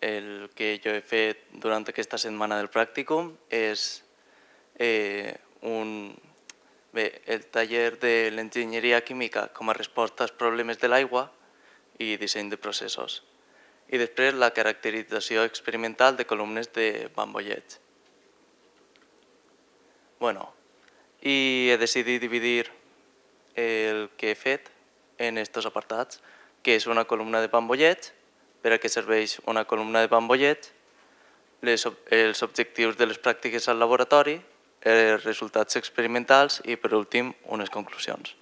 El que jo he fet durant aquesta setmana del pràcticum és eh, un, bé, el taller de l'enginyeria química com a resposta als problemes de l'aigua i disseny de processos. I després la caracterització experimental de columnes de bambollets. Bueno, i he decidit dividir el que he fet en aquests apartats, que és una columna de bambollets per a què serveix una columna de bambollet, les, els objectius de les pràctiques al laboratori, els resultats experimentals i, per últim, unes conclusions.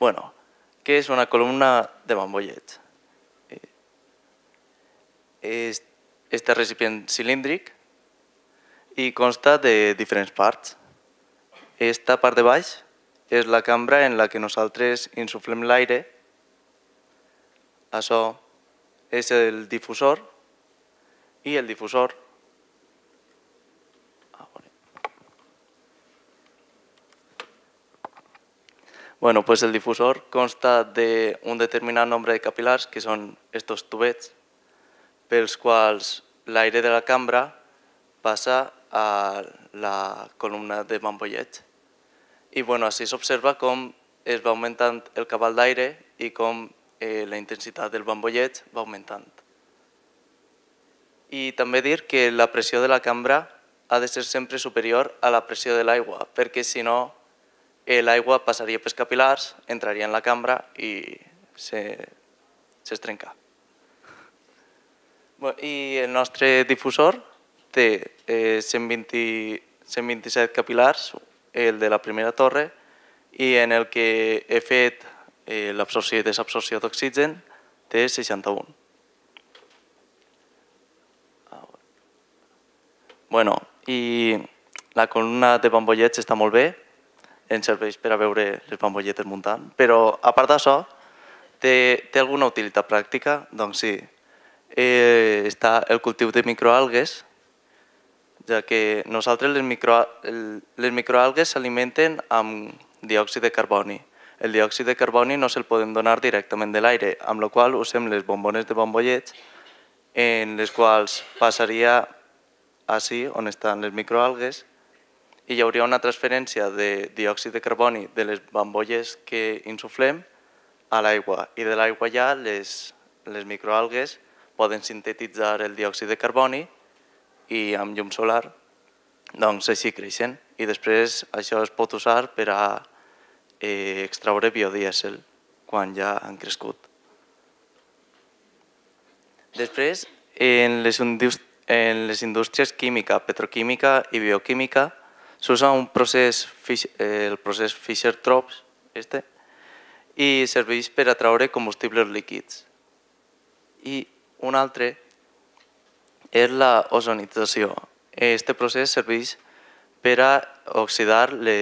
Bueno, què és una columna de bambollet? Eh, és este recipient cilíndric i consta de diferents parts. Esta part de baix és la cambra en la que nosaltres insuflem l'aire això és el difusor y el difusor. Bueno, pues el difusor consta de un determinat nombre de capilars, que són estos tubets, pels quals l'aire de la cambra passa a la columna de bambollet. I bueno, així s'observa com es va augmentant el cabal d'aire i com eh, la intensitat del bambolleig va augmentant. I també dir que la pressió de la cambra ha de ser sempre superior a la pressió de l'aigua, perquè si no eh, l'aigua passaria pels capilars, entraria en la cambra i se, se trenca. I el nostre difusor té eh, 120, 127 capilars, el de la primera torre, i en el que he fet eh, l'absorció i desabsorció d'oxigen té 61. Bueno, i la columna de bambollets està molt bé, ens serveix per a veure les bambolletes muntant, però a part d'això, té, té alguna utilitat pràctica? Doncs sí, eh, està el cultiu de microalgues, ja que nosaltres les, micro, les microalgues s'alimenten amb diòxid de carboni, el diòxid de carboni no se'l podem donar directament de l'aire, amb la qual usem les bombones de bombollets, en les quals passaria així, on estan les microalgues, i hi hauria una transferència de diòxid de carboni de les bombolles que insuflem a l'aigua. I de l'aigua ja les, les microalgues poden sintetitzar el diòxid de carboni i amb llum solar doncs així creixen. I després això es pot usar per a eh, extraure biodiesel quan ja han crescut. Després, en les, en les indústries química, petroquímica i bioquímica s'usa un procés, el procés fischer trops este, i serveix per atraure combustibles líquids. I un altre és la ozonització. Este procés serveix per a oxidar, le,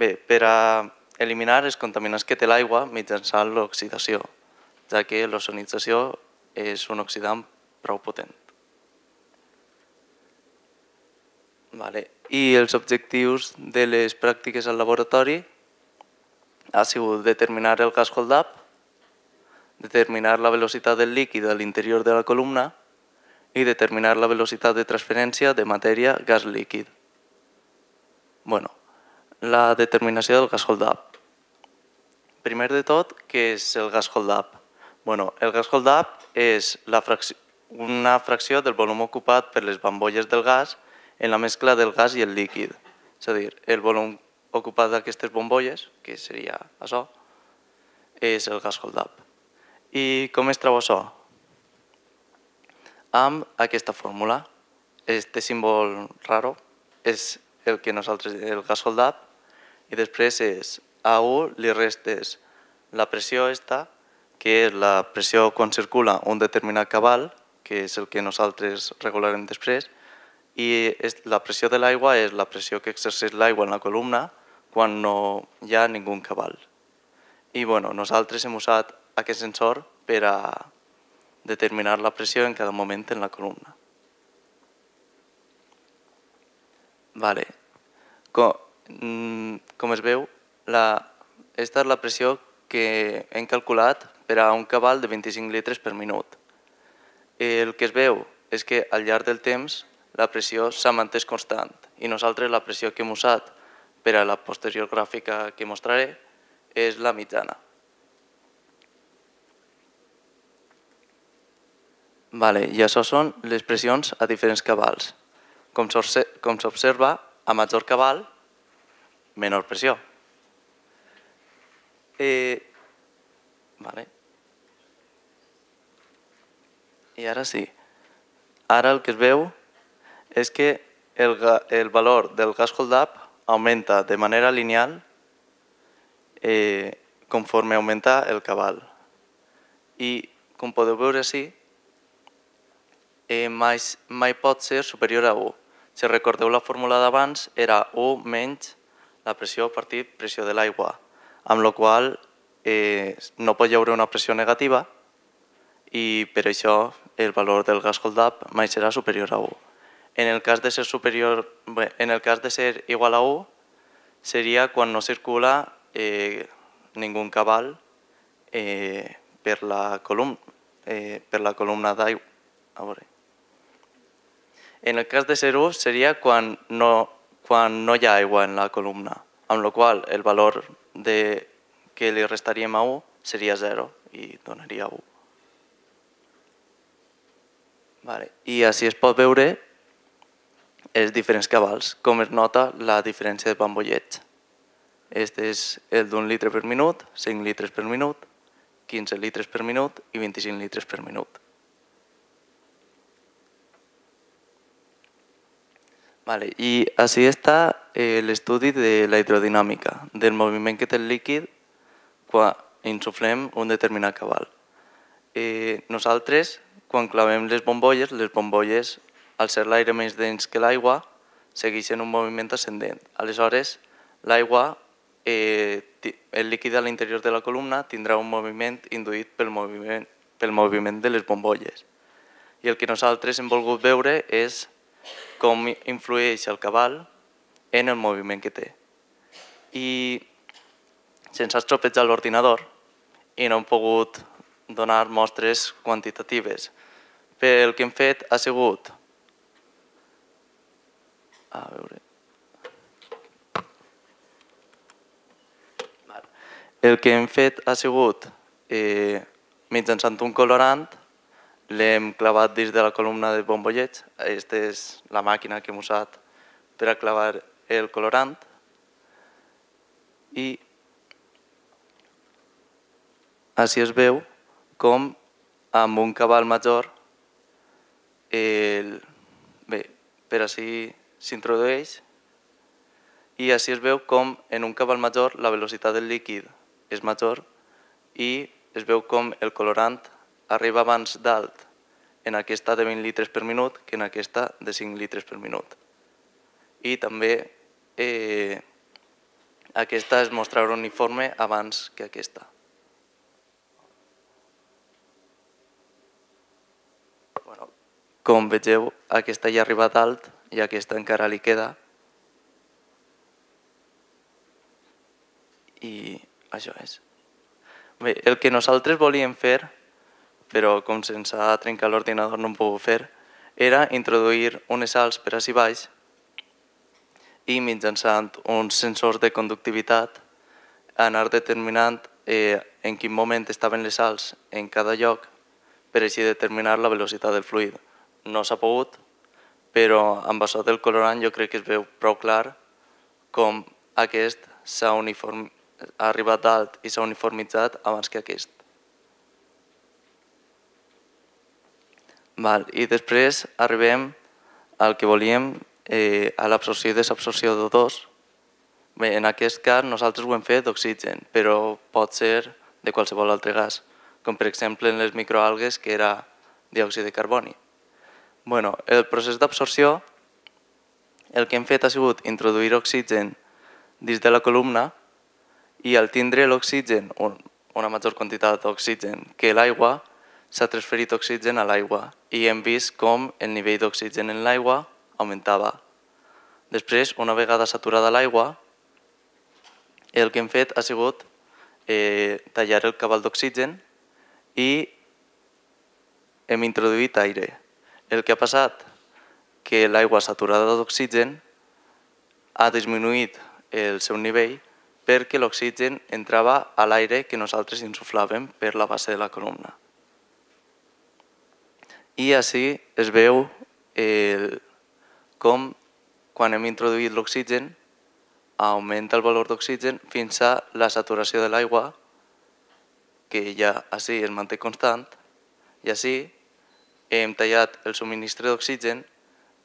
bé, per a eliminar els contaminants que té l'aigua mitjançant l'oxidació, ja que l'ozonització és un oxidant prou potent. Vale. I els objectius de les pràctiques al laboratori ha sigut determinar el gas hold-up, determinar la velocitat del líquid a l'interior de la columna i determinar la velocitat de transferència de matèria gas líquid. Bueno, la determinació del gas hold-up. Primer de tot, què és el gas hold-up? Bueno, el gas hold-up és la una fracció del volum ocupat per les bambolles del gas en la mescla del gas i el líquid. És a dir, el volum ocupat d'aquestes bombolles, que seria això, és el gas hold-up. I com es troba això? Amb aquesta fórmula. Este símbol raro és el que nosaltres, el gas hold-up, i després és a 1 li restes la pressió esta, que és la pressió quan circula un determinat cabal, que és el que nosaltres regularem després, i la pressió de l'aigua és la pressió que exerceix l'aigua en la columna quan no hi ha ningú cabal. I bueno, nosaltres hem usat aquest sensor per a determinar la pressió en cada moment en la columna. Vale. Com, Mm, com es veu, la, esta és la pressió que hem calculat per a un cabal de 25 litres per minut. El que es veu és que al llarg del temps la pressió s'ha mantès constant i nosaltres la pressió que hem usat per a la posterior gràfica que mostraré és la mitjana. Vale, I això són les pressions a diferents cabals. Com s'observa, a major cabal menor pressió. Eh, vale. I ara sí. Ara el que es veu és que el, el valor del gas hold-up augmenta de manera lineal eh, conforme augmenta el cabal. I, com podeu veure així, eh, mai, mai pot ser superior a 1. Si recordeu la fórmula d'abans, era 1 menys la pressió partit pressió de l'aigua, amb la qual eh, no pot haver una pressió negativa i per això el valor del gas up mai serà superior a 1. En el cas de ser, superior, bé, en el cas de ser igual a 1, seria quan no circula eh, ningú cabal eh, per, la columna, eh, per la columna d'aigua. En el cas de ser 1 seria quan no, quan no hi ha aigua en la columna, amb la qual el valor de que li restaríem a 1 seria 0 i donaria 1. Vale. I així es pot veure els diferents cabals, com es nota la diferència de bambolleig. Este és el d'un litre per minut, 5 litres per minut, 15 litres per minut i 25 litres per minut. Vale, I així està eh, l'estudi de la hidrodinàmica, del moviment que té el líquid quan insuflem un determinat cabal. Eh, nosaltres, quan clavem les bombolles, les bombolles, al ser l'aire més dens que l'aigua, segueixen un moviment ascendent. Aleshores, l'aigua, eh, el líquid a l'interior de la columna, tindrà un moviment induït pel moviment, pel moviment de les bombolles. I el que nosaltres hem volgut veure és com influeix el cabal en el moviment que té. I sense a l'ordinador i no hem pogut donar mostres quantitatives. Però el que hem fet ha sigut... A veure... El que hem fet ha sigut, eh, mitjançant un colorant, l'hem clavat dins de la columna de bombollets. Aquesta és la màquina que hem usat per a clavar el colorant. I així es veu com amb un cabal major el... Bé, per així s'introdueix i així es veu com en un cabal major la velocitat del líquid és major i es veu com el colorant arriba abans d'alt en aquesta de 20 litres per minut que en aquesta de 5 litres per minut. I també eh, aquesta es mostrarà uniforme abans que aquesta. Bueno, com vegeu, aquesta ja ha arribat alt i aquesta encara li queda. I això és. Bé, el que nosaltres volíem fer però com sense trencar l'ordinador no em puc fer, era introduir unes salts per si baix i mitjançant uns sensors de conductivitat anar determinant eh, en quin moment estaven les salts en cada lloc per així determinar la velocitat del fluid. No s'ha pogut, però amb això del colorant jo crec que es veu prou clar com aquest s'ha uniform... ha arribat dalt i s'ha uniformitzat abans que aquest. Val. I després arribem al que volíem, eh, a l'absorció i desabsorció de 2 Bé, en aquest cas nosaltres ho hem fet d'oxigen, però pot ser de qualsevol altre gas, com per exemple en les microalgues que era diòxid de carboni. Bueno, el procés d'absorció, el que hem fet ha sigut introduir oxigen dins de la columna i al tindre l'oxigen, una major quantitat d'oxigen que l'aigua, s'ha transferit oxigen a l'aigua i hem vist com el nivell d'oxigen en l'aigua augmentava. Després, una vegada saturada l'aigua, el que hem fet ha sigut eh, tallar el cabal d'oxigen i hem introduït aire. El que ha passat? Que l'aigua saturada d'oxigen ha disminuït el seu nivell perquè l'oxigen entrava a l'aire que nosaltres insuflàvem per la base de la columna. I així es veu el, com quan hem introduït l'oxigen augmenta el valor d'oxigen fins a la saturació de l'aigua, que ja així es manté constant, i així hem tallat el subministre d'oxigen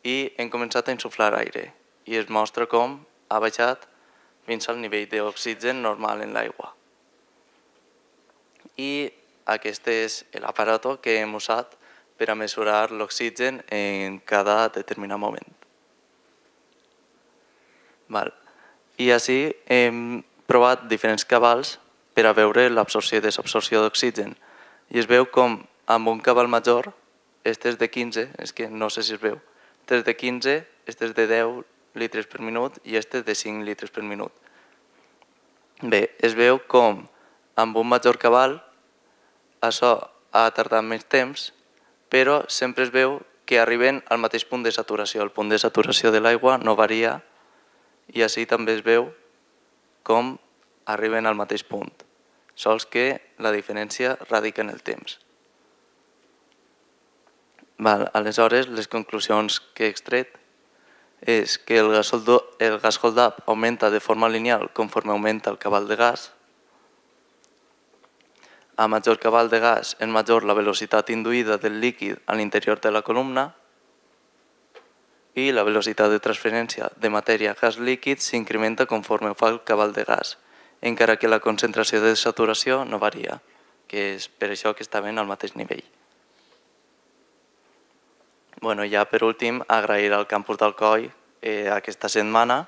i hem començat a insuflar aire. I es mostra com ha baixat fins al nivell d'oxigen normal en l'aigua. I aquest és l'aparato que hem usat per a mesurar l'oxigen en cada determinat moment. Val. I així hem provat diferents cabals per a veure l'absorció i desabsorció d'oxigen. I es veu com amb un cabal major, este és de 15, és que no sé si es veu, este és de 15, este és de 10 litres per minut i este és de 5 litres per minut. Bé, es veu com amb un major cabal això ha tardat més temps però sempre es veu que arriben al mateix punt de saturació. El punt de saturació de l'aigua no varia i així també es veu com arriben al mateix punt, sols que la diferència radica en el temps. Val, aleshores, les conclusions que he extret és que el hold-up augmenta de forma lineal conforme augmenta el cabal de gas, a major cabal de gas és major la velocitat induïda del líquid a l'interior de la columna i la velocitat de transferència de matèria a gas líquid s'incrementa conforme fa el cabal de gas, encara que la concentració de saturació no varia, que és per això que estaven al mateix nivell. Bueno, ja per últim, agrair al campus d'Alcoi eh, aquesta setmana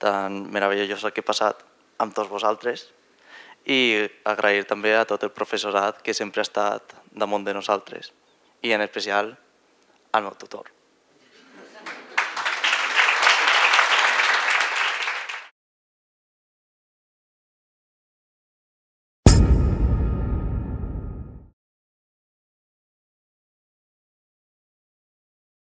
tan meravellosa que he passat amb tots vosaltres i agrair també a tot el professorat que sempre ha estat damunt de nosaltres i en especial al meu tutor.